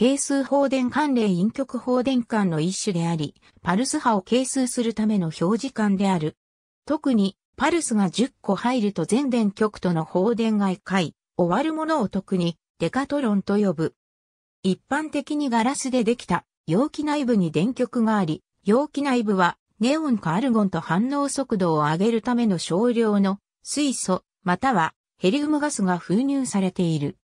係数放電関連陰極放電管の一種であり、パルス波を係数するための表示管である。特に、パルスが10個入ると全電極との放電が1回、終わるものを特に、デカトロンと呼ぶ。一般的にガラスでできた容器内部に電極があり、容器内部はネオンかアルゴンと反応速度を上げるための少量の水素またはヘリウムガスが封入されている。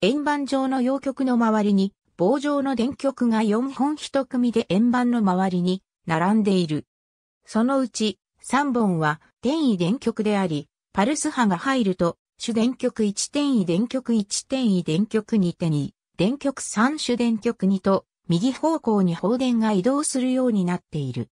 円盤状の容極の周りに棒状の電極が4本1組で円盤の周りに並んでいる。そのうち3本は転移電極であり、パルス波が入ると、主電極1転移電極1転移電極2転移、電極3主電極2と、右方向に放電が移動するようになっている。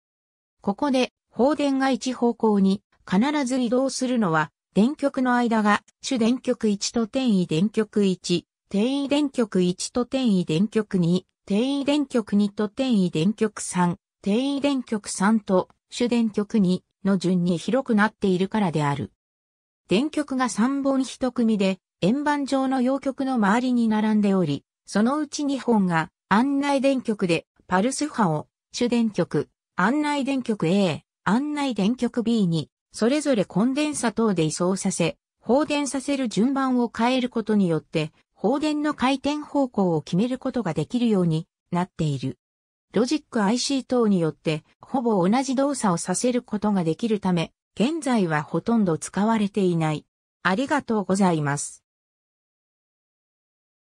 ここで、放電が1方向に必ず移動するのは、電極の間が主電極1と転移電極1、転移電極1と転移電極2、転移電極2と転移電極3、転移電極3と主電極2の順に広くなっているからである。電極が3本1組で、円盤状の陽極の周りに並んでおり、そのうち2本が案内電極でパルス波を主電極、案内電極 A、案内電極 B に、それぞれコンデンサ等で移送させ、放電させる順番を変えることによって、放電の回転方向を決めることができるようになっている。ロジック IC 等によってほぼ同じ動作をさせることができるため、現在はほとんど使われていない。ありがとうございます。